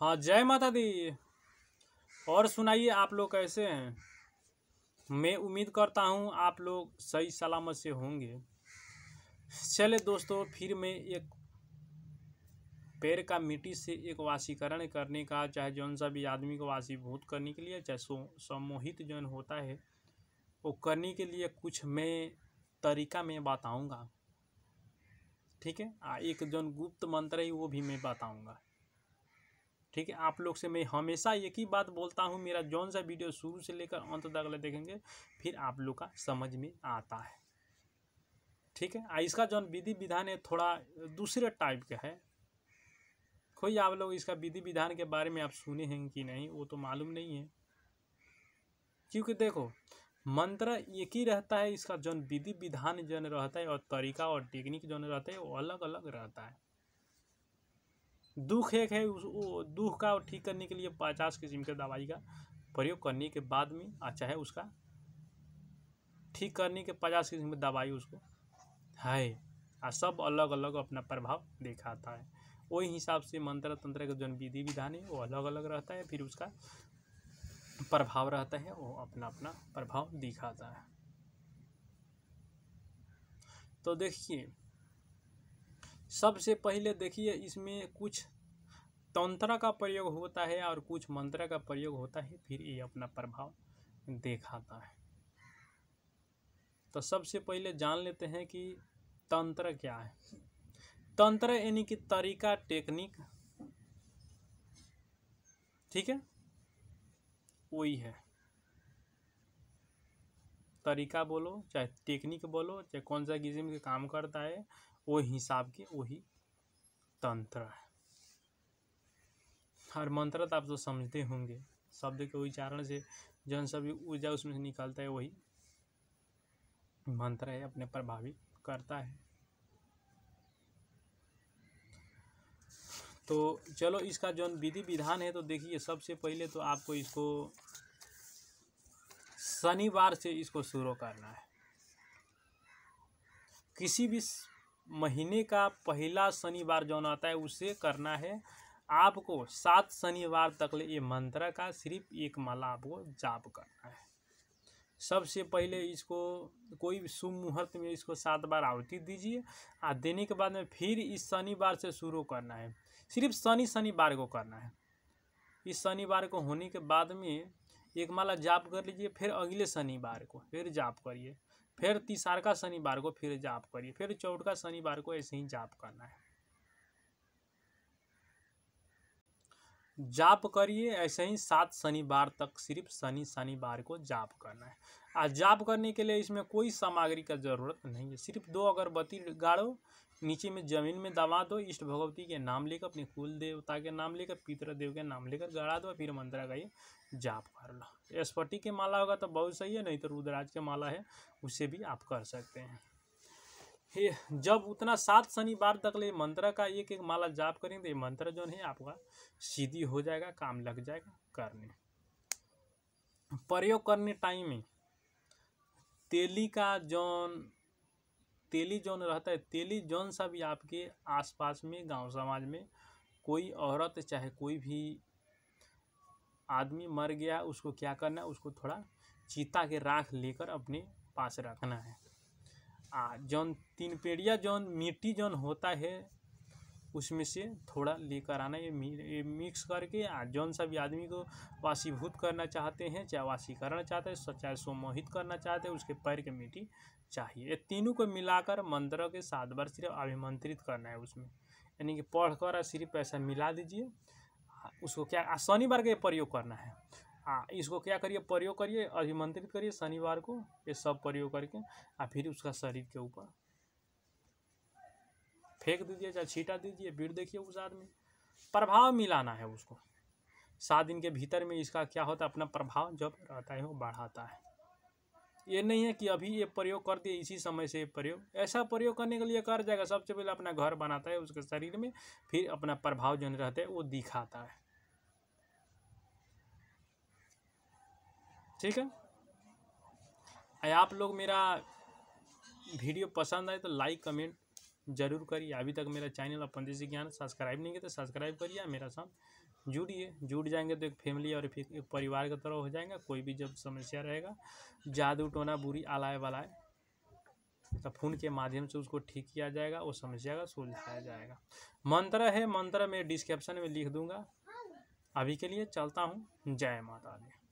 हाँ जय माता दी और सुनाइए आप लोग कैसे हैं मैं उम्मीद करता हूँ आप लोग सही सलामत से होंगे चले दोस्तों फिर मैं एक पैर का मिट्टी से एक वासीकरण करने का चाहे जौन सा भी आदमी को वासीभूत करने के लिए चाहे सम्मोहित जौन होता है वो करने के लिए कुछ मैं तरीका मैं बताऊंगा ठीक है एक जौन गुप्त मंत्र है वो भी मैं बताऊंगा ठीक है आप लोग से मैं हमेशा एक ही बात बोलता हूँ मेरा जौन सा वीडियो शुरू से लेकर अंत तक देखेंगे फिर आप लोग का समझ में आता है ठीक है इसका जौन विधि विधान है थोड़ा दूसरे टाइप का है कोई आप लोग इसका विधि विधान के बारे में आप सुने हैं कि नहीं वो तो मालूम नहीं है क्योंकि देखो मंत्र एक ही रहता है इसका जौन विधि विधान जौन रहता है और तरीका और टेक्निक जौन रहता है वो अलग अलग रहता है दुख एक है उस दुख का ठीक करने के लिए पचास किस्म के दवाई का प्रयोग करने के बाद में अच्छा है उसका ठीक करने के पचास किस्म की दवाई उसको है और सब अलग अलग अपना प्रभाव दिखाता है वही हिसाब से मंत्र तंत्र का जो विधि विधान है वो अलग अलग रहता है फिर उसका प्रभाव रहता है वो अपना अपना प्रभाव दिखाता है तो देखिए सबसे पहले देखिए इसमें कुछ तंत्र का प्रयोग होता है और कुछ मंत्र का प्रयोग होता है फिर ये अपना प्रभाव देखाता है तो सबसे पहले जान लेते हैं कि तंत्र क्या है तंत्र यानी कि तरीका टेक्निक ठीक है वही है तरीका बोलो चाहे टेक्निक बोलो चाहे कौन सा किस्म के काम करता है वही हिसाब के वही तंत्र है हर मंत्र तो आप जो तो समझते होंगे शब्द के उच्चारण से जन सभी ऊर्जा उसमें से निकलता है वही मंत्र है अपने प्रभावित करता है तो चलो इसका जो विधि विधान है तो देखिए सबसे पहले तो आपको इसको शनिवार से इसको शुरू करना है किसी भी महीने का पहला शनिवार जो आता है उसे करना है आपको सात शनिवार तक ये मंत्र का सिर्फ एक माला आपको जाप करना है सबसे पहले इसको कोई भी शुभ मुहूर्त में इसको सात बार आवती दीजिए और देने के बाद में फिर इस शनिवार से शुरू करना है सिर्फ शनि शनिवार को करना है इस शनिवार को होने के बाद में एक माला जाप कर लीजिए फिर अगले शनिवार को फिर जाप करिए फिर तीसार का शनिवार को फिर जाप करिए फिर चौथ का शनिवार को ऐसे ही जाप करना है जाप करिए ऐसे ही सात शनिवार तक सिर्फ शनि शनिवार को जाप करना है आज जाप करने के लिए इसमें कोई सामग्री का ज़रूरत नहीं है सिर्फ दो अगरबत्ती गाड़ो नीचे में जमीन में दबा दो इष्ट भगवती के नाम लेकर अपने कुल देवता के नाम लेकर पितृदेव के नाम लेकर गड़ा दो फिर मंत्रा का ये जाप कर लो स्पटी के माला होगा तो बहुत सही है नहीं तो रुद्राज के माला है उसे भी आप कर सकते हैं हे जब उतना सात शनिवार तक ले मंत्र का एक एक माला जाप करेंगे तो ये मंत्र जो है आपका सीधी हो जाएगा काम लग जाएगा करने प्रयोग करने टाइम में तेली का जौन तेली जौन रहता है तेली जौन सब आपके आसपास में गांव समाज में कोई औरत चाहे कोई भी आदमी मर गया उसको क्या करना है उसको थोड़ा चीता के राख लेकर अपने पास रखना है आ जौन तीन पेड़िया जौन मिट्टी जौन होता है उसमें से थोड़ा लेकर आना ये, मिक्स करके आ जौन सा भी आदमी को वासीभूत करना चाहते हैं चाहे वासी करना चाहते हैं चाहे सोमोहित करना चाहते हैं उसके पैर के मिट्टी चाहिए ये तीनों को मिलाकर मंत्र के सात बार सिर्फ अभिमंत्रित करना है उसमें यानी कि पढ़ कर सिर्फ ऐसा मिला दीजिए उसको क्या शनिवार का प्रयोग करना है हाँ, हाँ इसको क्या करिए प्रयोग करिए अभिमंत्रित करिए शनिवार को ये सब प्रयोग करके आ फिर उसका शरीर के ऊपर फेंक दीजिए चाहे छीटा दीजिए भीड़ देखिए उस आदमी प्रभाव मिलाना है उसको सात दिन के भीतर में इसका क्या होता है अपना प्रभाव जब रहता है वो बढ़ाता है ये नहीं है कि अभी ये प्रयोग कर दिए इसी समय से ये प्रयोग ऐसा प्रयोग करने के लिए कर जाएगा सबसे पहले अपना घर बनाता है उसके शरीर में फिर अपना प्रभाव जो रहता है वो दिखाता है ठीक है आप लोग मेरा वीडियो पसंद आए तो लाइक कमेंट जरूर करिए अभी तक मेरा चैनल अपन देसी ज्ञान सब्सक्राइब नहीं किया तो सब्सक्राइब करिए मेरा साथ जुड़िए जुड़ जाएंगे तो एक फैमिली और एक परिवार की तरह हो जाएगा कोई भी जब समस्या रहेगा जादू टोना बुरी आलाय वालाय तो फोन के माध्यम से उसको ठीक किया जाएगा और समस्या का सुलझाया जाएगा मंत्र है मंत्र मैं डिस्क्रिप्शन में लिख दूंगा अभी के लिए चलता हूँ जय माता दी